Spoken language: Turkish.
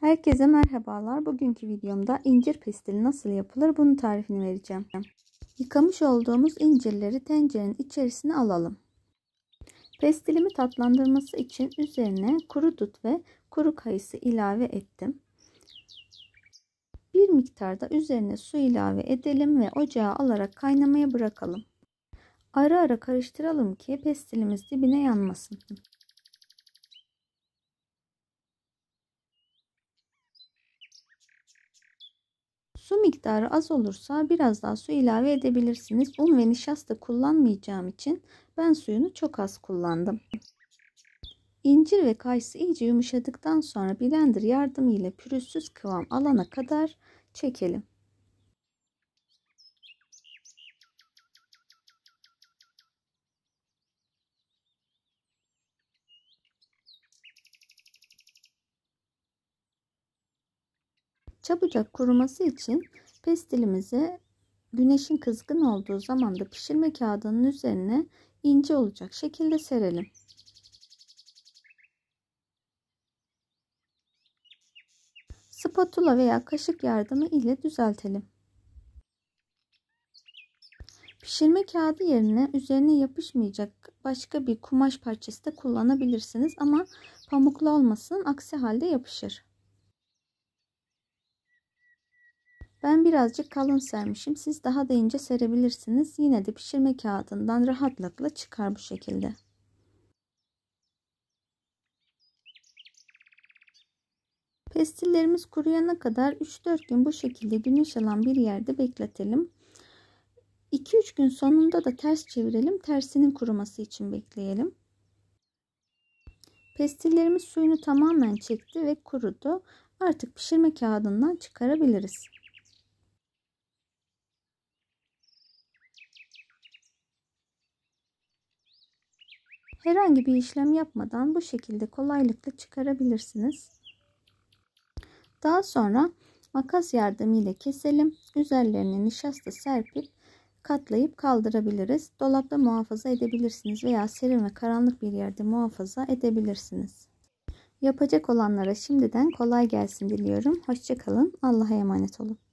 Herkese merhabalar. Bugünkü videomda incir pestili nasıl yapılır bunun tarifini vereceğim. Yıkamış olduğumuz incirleri tencerenin içerisine alalım. Pestilimi tatlandırması için üzerine kuru dut ve kuru kayısı ilave ettim. Bir miktarda üzerine su ilave edelim ve ocağa alarak kaynamaya bırakalım. Ara ara karıştıralım ki pestilimiz dibine yanmasın. Su miktarı az olursa biraz daha su ilave edebilirsiniz. Un ve nişasta kullanmayacağım için ben suyunu çok az kullandım. İncir ve kayısı iyice yumuşadıktan sonra blender yardımıyla pürüzsüz kıvam alana kadar çekelim. Çabucak kuruması için pestilimizi güneşin kızgın olduğu zaman da pişirme kağıdının üzerine ince olacak şekilde serelim. Spatula veya kaşık yardımı ile düzeltelim. Pişirme kağıdı yerine üzerine yapışmayacak başka bir kumaş parçası da kullanabilirsiniz ama pamuklu olmasın aksi halde yapışır. Ben birazcık kalın sermişim. Siz daha da ince serebilirsiniz. Yine de pişirme kağıdından rahatlıkla çıkar bu şekilde. Pestillerimiz kuruyana kadar 3-4 gün bu şekilde güneş alan bir yerde bekletelim. 2-3 gün sonunda da ters çevirelim. Tersinin kuruması için bekleyelim. Pestillerimiz suyunu tamamen çekti ve kurudu. Artık pişirme kağıdından çıkarabiliriz. Herhangi bir işlem yapmadan bu şekilde kolaylıkla çıkarabilirsiniz. Daha sonra makas yardımıyla keselim. Üzerlerine nişasta serpip katlayıp kaldırabiliriz. Dolapta muhafaza edebilirsiniz veya serin ve karanlık bir yerde muhafaza edebilirsiniz. Yapacak olanlara şimdiden kolay gelsin diliyorum. Hoşçakalın. Allah'a emanet olun.